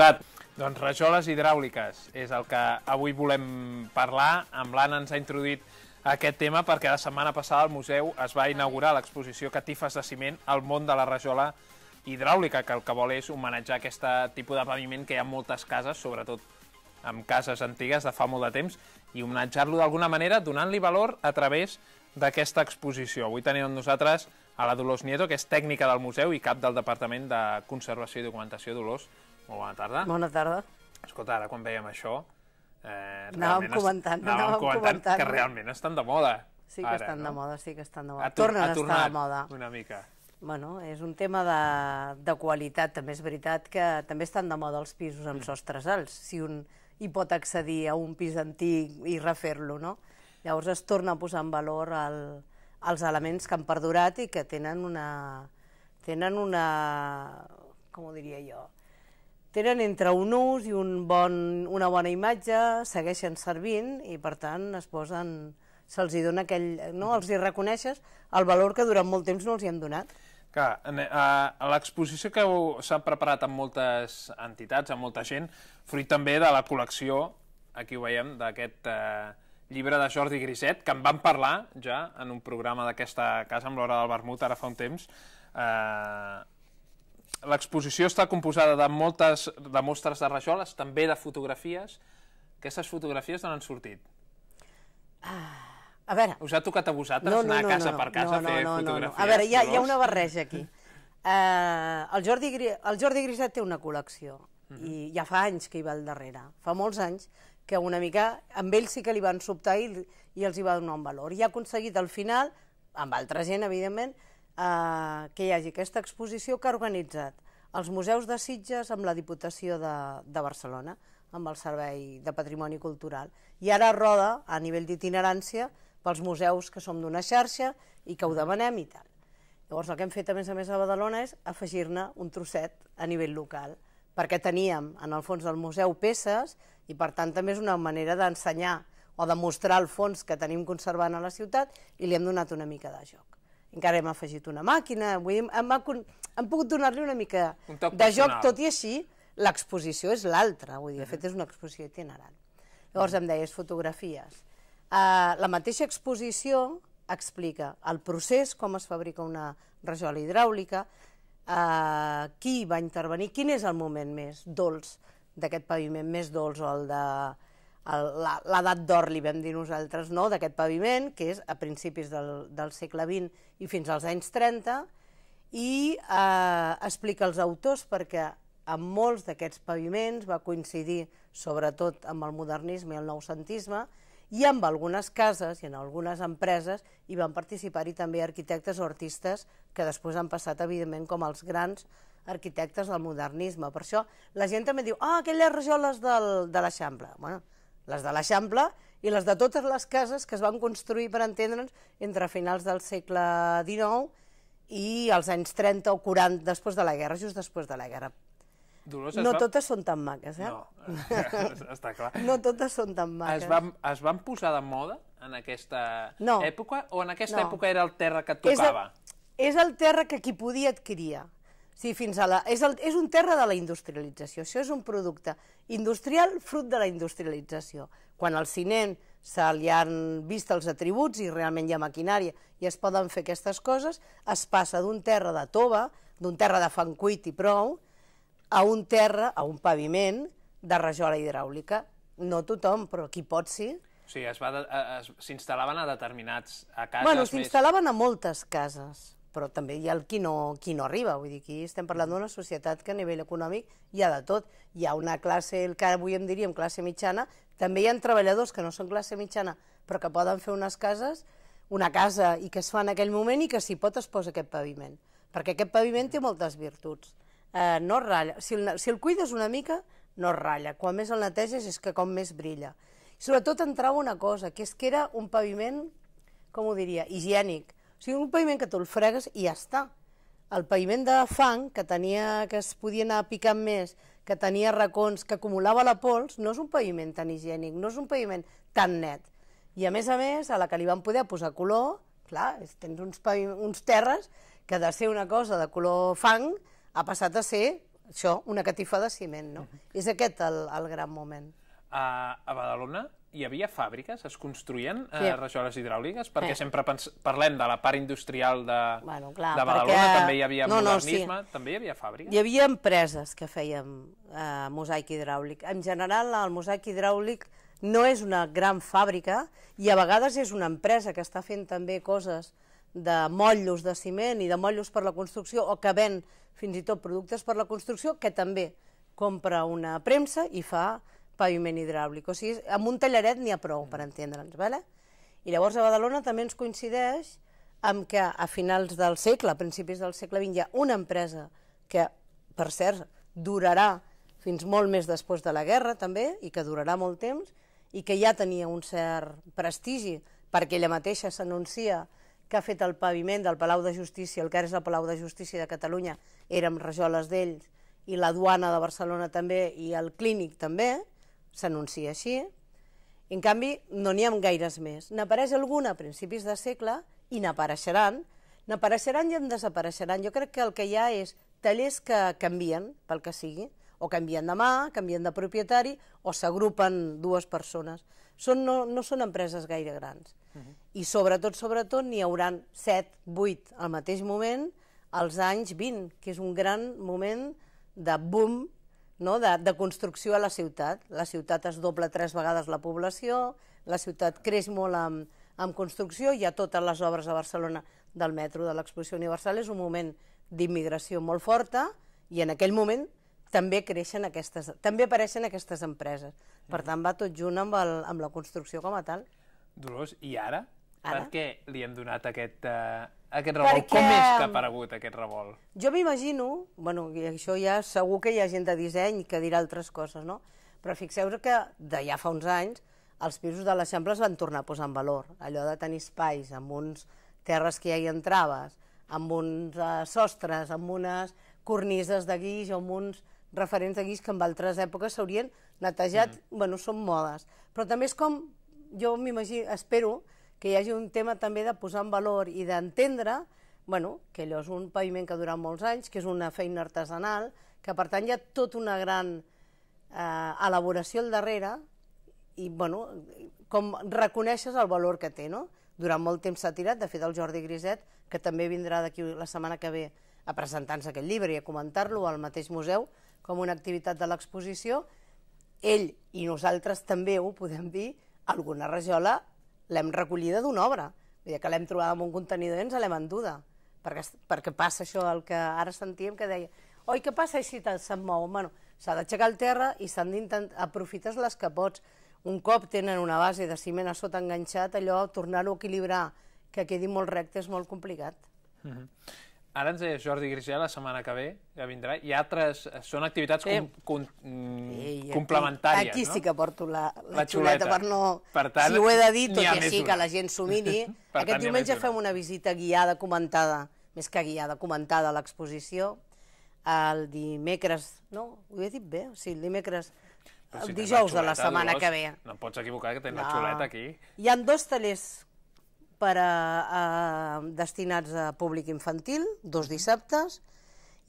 costat. Doncs rajoles hidràuliques és el que avui volem parlar. Amb l'Anna ens ha introduït aquest tema perquè la setmana passada al museu es va inaugurar l'exposició Catifes de ciment al món de la rajola hidràulica, que el que vol és homenatjar aquest tipus de paviment que hi ha en moltes cases, sobretot en cases antigues de fa molt de temps, i homenatjar-lo d'alguna manera donant-li valor a través d'aquesta exposició. Avui tenim amb nosaltres a la Dolors Nieto, que és tècnica del museu i cap del Departament de Conservació i Documentació. Dolors, molt bona tarda. Bona tarda. Escolta, ara quan veiem això... Eh, anàvem comentant, anàvem, anàvem comentant, comentant que realment estan de moda. Sí que ara, estan no? de moda, sí que estan de moda. Ha, Tornen ha a estar de moda. una mica. Bueno, és un tema de, de qualitat. També és veritat que també estan de moda els pisos amb mm. sostres alts, si un hi pot accedir a un pis antic i refer-lo, no? Llavors es torna a posar en valor el, els elements que han perdurat i que tenen una... Tenen una com ho diria jo? tenen entre un ús i un bon, una bona imatge, segueixen servint i per tant es posen, se'ls hi dona aquell, no? els hi reconeixes el valor que durant molt temps no els hi han donat. Clar, eh, a l'exposició que s'ha preparat amb moltes entitats, amb molta gent, fruit també de la col·lecció, aquí ho veiem, d'aquest eh, llibre de Jordi Griset, que en vam parlar ja en un programa d'aquesta casa amb l'hora del vermut, ara fa un temps, eh, l'exposició està composada de moltes de mostres de rajoles, també de fotografies. Aquestes fotografies d'on han sortit? Ah, a veure... Us ha tocat a vosaltres no, no, anar no, casa no, per casa no, a fer no, no, fotografies? No, no. A veure, hi ha, hi ha una barreja aquí. Uh, el, Jordi, el Jordi Grisat té una col·lecció, uh mhm. -huh. i ja fa anys que hi va al darrere, fa molts anys, que una mica amb ells sí que li van sobtar i, i els hi va donar un valor. I ha aconseguit al final, amb altra gent, evidentment, eh, que hi hagi aquesta exposició que ha organitzat els museus de Sitges amb la Diputació de, de Barcelona, amb el Servei de Patrimoni Cultural, i ara roda a nivell d'itinerància pels museus que som d'una xarxa i que ho demanem i tal. Llavors el que hem fet a més a més a Badalona és afegir-ne un trosset a nivell local, perquè teníem en el fons del museu peces i per tant també és una manera d'ensenyar o de mostrar el fons que tenim conservant a la ciutat i li hem donat una mica de joc encara hem afegit una màquina, vull dir, hem, hem pogut donar-li una mica un de personal. joc, tot i així, l'exposició és l'altra, vull dir, de fet és una exposició itinerant. Llavors em deies fotografies. Uh, la mateixa exposició explica el procés, com es fabrica una rajola hidràulica, uh, qui va intervenir, quin és el moment més dolç d'aquest paviment, més dolç o el de l'edat d'or, li vam dir nosaltres, no, d'aquest paviment, que és a principis del, del segle XX i fins als anys 30, i eh, explica els autors perquè amb molts d'aquests paviments va coincidir sobretot amb el modernisme i el noucentisme, i amb algunes cases i en algunes empreses hi van participar-hi també arquitectes o artistes que després han passat, evidentment, com els grans arquitectes del modernisme. Per això la gent també diu, ah, aquelles rajoles del, de l'Eixample. Bueno, les de l'Eixample i les de totes les cases que es van construir, per entendre'ns, entre finals del segle XIX i els anys 30 o 40, després de la guerra, just després de la guerra. Dolors, no va... totes són tan maques, eh? No, està clar. No totes són tan maques. Es van, es van posar de moda en aquesta no. època o en aquesta no. època era el terra que et tocava? És el, és el terra que qui podia adquiria. Sí, fins a la... És, el... és un terra de la industrialització. Això és un producte industrial fruit de la industrialització. Quan al cinem se li han vist els atributs i realment hi ha maquinària i es poden fer aquestes coses, es passa d'un terra de tova, d'un terra de fang cuit i prou, a un terra, a un paviment de rajola hidràulica. No tothom, però qui pot sí. O sigui, s'instal·laven a determinats a cases bueno, més... Bueno, s'instal·laven a moltes cases però també hi ha el qui no, qui no arriba. Vull dir, aquí estem parlant d'una societat que a nivell econòmic hi ha de tot. Hi ha una classe, el que avui en diríem classe mitjana, també hi ha treballadors que no són classe mitjana, però que poden fer unes cases, una casa i que es fa en aquell moment i que si pot es posa aquest paviment. Perquè aquest paviment té moltes virtuts. Eh, no ratlla. Si el, si el cuides una mica, no ratlla. Quan més el neteges és que com més brilla. I sobretot entrava una cosa, que és que era un paviment, com ho diria, higiènic o sigui, un paviment que tu el fregues i ja està. El paviment de fang, que tenia que es podia anar picant més, que tenia racons, que acumulava la pols, no és un paviment tan higiènic, no és un paviment tan net. I a més a més, a la que li van poder posar color, clar, tens uns, uns terres que de ser una cosa de color fang ha passat a ser això, una catifa de ciment, no? Uh mhm. -huh. És aquest el, el gran moment. Uh, a Badalona, hi havia fàbriques? Es construïen eh, sí. rajoles hidràuliques? Perquè sí. sempre parlem de la part industrial de, bueno, clar, de Badalona, perquè... també hi havia no, modernisme, no, sí. també hi havia fàbriques? Hi havia empreses que fèiem eh, mosaic hidràulic. En general, el mosaic hidràulic no és una gran fàbrica i a vegades és una empresa que està fent també coses de motllos de ciment i de motllos per la construcció o que ven fins i tot productes per la construcció que també compra una premsa i fa paviment hidràulic. O sigui, amb un tallaret n'hi ha prou, per entendre'ns. Vale? I llavors a Badalona també ens coincideix amb que a finals del segle, a principis del segle XX, hi ha una empresa que, per cert, durarà fins molt més després de la guerra, també, i que durarà molt temps, i que ja tenia un cert prestigi, perquè ella mateixa s'anuncia que ha fet el paviment del Palau de Justícia, el que ara és el Palau de Justícia de Catalunya, era amb rajoles d'ells, i la duana de Barcelona també, i el clínic també, s'anuncia així. En canvi, no n'hi ha gaires més. N'apareix alguna a principis de segle i n'apareixeran, n'apareixeran i en desapareixeran. Jo crec que el que hi ha és tallers que canvien, pel que sigui, o canvien de mà, canvien de propietari, o s'agrupen dues persones. Són, no, no són empreses gaire grans. Uh mhm. -huh. I sobretot, sobretot, n'hi hauran 7, 8 al mateix moment, als anys 20, que és un gran moment de boom no? de, de construcció a la ciutat. La ciutat es doble tres vegades la població, la ciutat creix molt amb, amb construcció, hi ha totes les obres a Barcelona del metro, de l'exposició universal, és un moment d'immigració molt forta i en aquell moment també creixen aquestes, també apareixen aquestes empreses. Per tant, va tot junt amb, el, amb la construcció com a tal. Dolors, i ara? ara? què li hem donat aquest, uh, aquest revolt? Perquè... Com és que ha aparegut aquest revolt? Jo m'imagino, bueno, i això ja segur que hi ha gent de disseny que dirà altres coses, no? Però fixeu-vos que de ja fa uns anys els pisos de l'Eixample es van tornar a posar en valor. Allò de tenir espais amb uns terres que ja hi entraves, amb uns uh, sostres, amb unes cornises de guix o amb uns referents de guix que en altres èpoques s'haurien netejat, mm. bueno, són modes. Però també és com, jo m'imagino, espero que hi hagi un tema també de posar en valor i d'entendre bueno, que allò és un paviment que dura molts anys, que és una feina artesanal, que per tant hi ha tota una gran eh, elaboració al darrere i bueno, com reconeixes el valor que té. No? Durant molt temps s'ha tirat, de fet el Jordi Griset, que també vindrà d'aquí la setmana que ve a presentar-nos aquest llibre i a comentar-lo al mateix museu com una activitat de l'exposició, ell i nosaltres també ho podem dir, alguna rajola l'hem recollida d'una obra, vull dir que l'hem trobada en un contenidor i ens l'hem enduda, perquè, perquè passa això el que ara sentíem que deia oi, què passa si se'n mou? Bueno, s'ha d'aixecar el terra i s'han d'intentar... Aprofites les que pots. Un cop tenen una base de ciment a sota enganxat, allò, tornar-ho a equilibrar, que quedi molt recte, és molt complicat. Mm -hmm. Ara ens deia Jordi Grigel la setmana que ve, ja vindrà, i altres són activitats com, eh, com, Ei, eh, aquí, complementàries, aquí, no? sí que porto la, la, la xuleta, xuleta, per no... Per tant, si ho he de dir, tot i així, una. que la gent s'ho miri, aquest tant, diumenge fem una visita guiada, comentada, més que guiada, comentada a l'exposició, el dimecres, no, ho he dit bé, o sigui, el dimecres, si el dijous xuleta, de la setmana que ve. No pots equivocar que tens no. la xuleta aquí. Hi han dos tallers per a, a, destinats a públic infantil, dos mhm. dissabtes,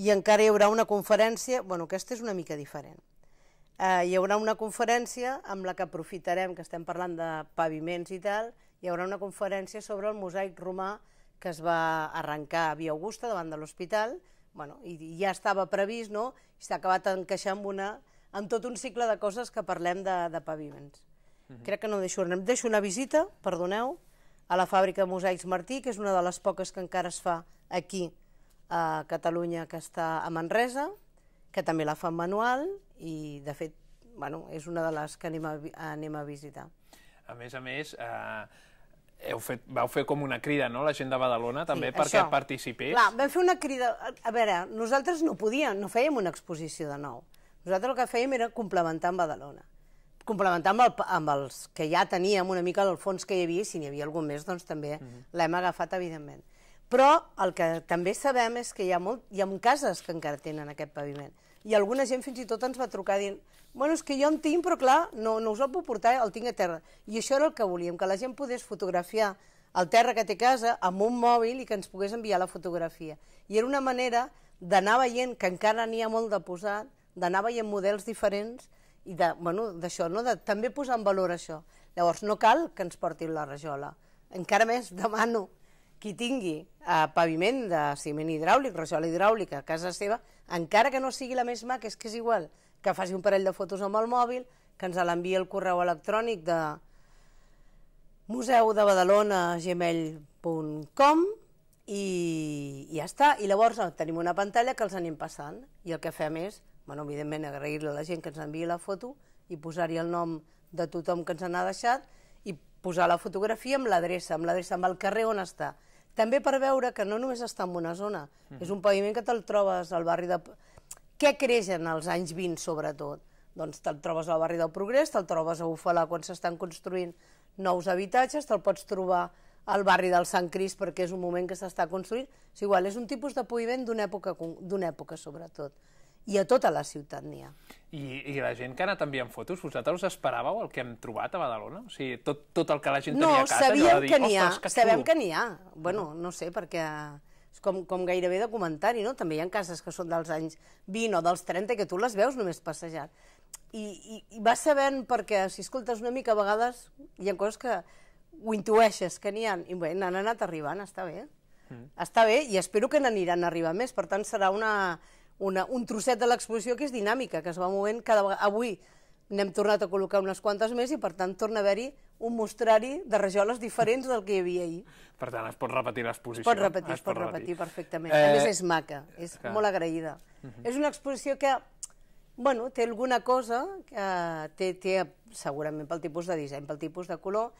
i encara hi haurà una conferència, bueno, aquesta és una mica diferent, eh, hi haurà una conferència amb la que aprofitarem, que estem parlant de paviments i tal, hi haurà una conferència sobre el mosaic romà que es va arrencar a Via Augusta, davant de l'hospital, bueno, i, i ja estava previst, no? i s'ha acabat encaixant amb, una, amb tot un cicle de coses que parlem de, de paviments. Uh mhm. -huh. Crec que no deixo, deixo una visita, perdoneu, a la fàbrica Mosaics Martí, que és una de les poques que encara es fa aquí a Catalunya, que està a Manresa, que també la fan manual i, de fet, bueno, és una de les que anem a, anem a visitar. A més a més, eh, heu fet, vau fer com una crida, no?, la gent de Badalona, també, sí, perquè això. participés. Clar, vam fer una crida... A veure, nosaltres no podíem, no fèiem una exposició de nou. Nosaltres el que fèiem era complementar amb Badalona complementar amb, el, amb els que ja teníem una mica el fons que hi havia, si n'hi havia algun més, doncs també mm -hmm. l'hem agafat, evidentment. Però el que també sabem és que hi ha, molt, hi ha cases que encara tenen aquest paviment. I alguna gent fins i tot ens va trucar dient bueno, és que jo en tinc, però clar, no, no us el puc portar, el tinc a terra. I això era el que volíem, que la gent pogués fotografiar el terra que té casa amb un mòbil i que ens pogués enviar la fotografia. I era una manera d'anar veient, que encara n'hi ha molt de posat, d'anar veient models diferents i de, bueno, d'això, no? de també posar en valor això. Llavors, no cal que ens portin la rajola. Encara més, demano qui tingui eh, paviment de ciment hidràulic, rajola hidràulica a casa seva, encara que no sigui la més maca, és que és igual, que faci un parell de fotos amb el mòbil, que ens l'enviï el correu electrònic de museu de Badalona gmail.com i, i ja està. I llavors tenim una pantalla que els anem passant i el que fem és bueno, evidentment agrair-li a la gent que ens enviï la foto i posar-hi el nom de tothom que ens n'ha deixat i posar la fotografia amb l'adreça, amb l'adreça, amb el carrer on està. També per veure que no només està en una zona, mm -hmm. és un paviment que te'l trobes al barri de... Què en els anys 20, sobretot? Doncs te'l trobes al barri del Progrés, te'l trobes a Ufalà quan s'estan construint nous habitatges, te'l pots trobar al barri del Sant Cris perquè és un moment que s'està construint. És igual, és un tipus de paviment d'una època, època, sobretot i a tota la ciutadania. I, I la gent que ha anat enviant fotos, vosaltres us esperàveu el que hem trobat a Badalona? O sigui, tot, tot el que la gent no, tenia a casa... No, sabíem dir, que n'hi ha, sabem que n'hi ha. Bueno, no sé, perquè és com, com gairebé de comentari, no? També hi ha cases que són dels anys 20 o dels 30 que tu les veus només passejat. I, i, i vas sabent, perquè si escoltes una mica, a vegades hi ha coses que ho intueixes, que n'hi ha, i bé, n'han anat arribant, està bé. Mm. Està bé, i espero que n'aniran a arribar més, per tant serà una una, un trosset de l'exposició que és dinàmica, que es va movent cada vegada. Avui n'hem tornat a col·locar unes quantes més i, per tant, torna a haver-hi un mostrari de rajoles diferents del que hi havia ahir. Per tant, es pot repetir l'exposició. Es pot repetir, es, pot repetir, repetir perfectament. Eh... A més, eh, és maca, és Clar. molt agraïda. Uh mhm. -huh. És una exposició que, bueno, té alguna cosa, que eh, té, té segurament pel tipus de disseny, pel tipus de color,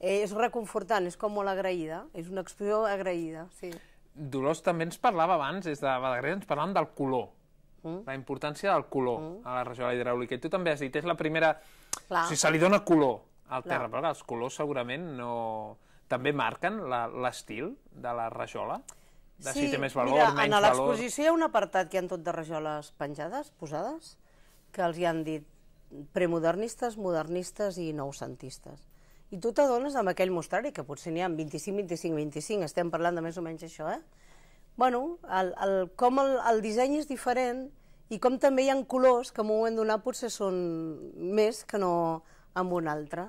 eh, és reconfortant, és com molt agraïda, és una exposició agraïda, sí. Dolors també ens parlava abans, des de Badagrés, ens parlàvem del color, mm. la importància del color mm. a la regió de la hidràulica. I tu també has dit, és la primera... Clar. O sigui, se li dona color al terra, Clar. però els colors segurament no... també marquen l'estil de la rajola? De sí, si té més valor, mira, menys valor... en l'exposició hi ha un apartat que hi ha tot de rajoles penjades, posades, que els hi han dit premodernistes, modernistes i noucentistes. I tu t'adones amb aquell mostrari, que potser n'hi ha 25, 25, 25, estem parlant de més o menys això, eh? Bueno, el, el, com el, el disseny és diferent i com també hi ha colors que en un moment donat potser són més que no amb un altre.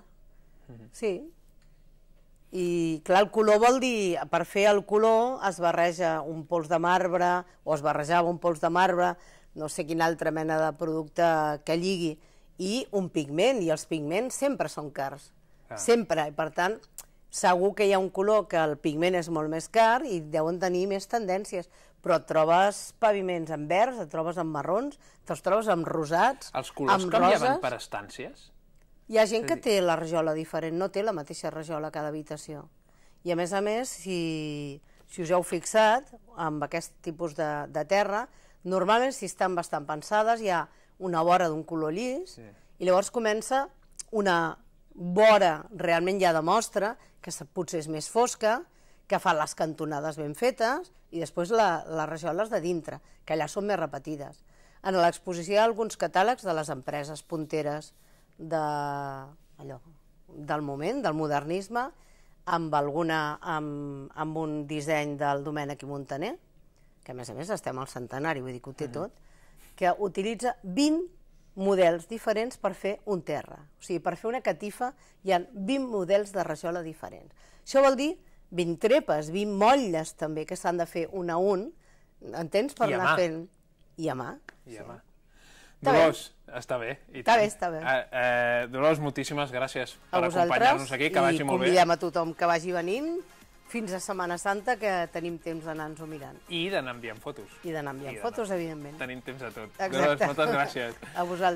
Mm -hmm. Sí. I clar, el color vol dir, per fer el color es barreja un pols de marbre o es barrejava un pols de marbre, no sé quina altra mena de producte que lligui, i un pigment, i els pigments sempre són cars. Ah. Sempre, i per tant, segur que hi ha un color que el pigment és molt més car i deuen tenir més tendències, però et trobes paviments en verds, et trobes en marrons, te'ls trobes amb rosats, Els colors amb canviaven roses. per estàncies? Hi ha gent que té la rajola diferent, no té la mateixa rajola a cada habitació. I a més a més, si, si us heu fixat, amb aquest tipus de, de terra, normalment si estan bastant pensades hi ha una vora d'un color llis sí. i llavors comença una, vora realment ja demostra que potser és més fosca, que fa les cantonades ben fetes i després la, les rajoles de dintre, que allà són més repetides. En l'exposició hi ha alguns catàlegs de les empreses punteres de, allò, del moment, del modernisme, amb, alguna, amb, amb un disseny del Domènec i Montaner, que a més a més estem al centenari, vull dir que ho té mm. tot, que utilitza 20 models diferents per fer un terra. O sigui, per fer una catifa hi ha 20 models de rajola diferents. Això vol dir 20 trepes, 20 motlles també, que s'han de fer un a un, entens? Per I anar mà. fent... I a mà. I a mà. Està Dolors, bé. està bé. I està bé, està bé. Eh, eh, Dolors, moltíssimes gràcies a per acompanyar-nos aquí, que vagi molt bé. i convidem a tothom que vagi venint fins a Setmana Santa, que tenim temps d'anar-nos-ho mirant. I d'anar enviant fotos. I d'anar enviant I fotos, evidentment. Tenim temps a tot. Exacte. Doncs moltes gràcies. A vosaltres.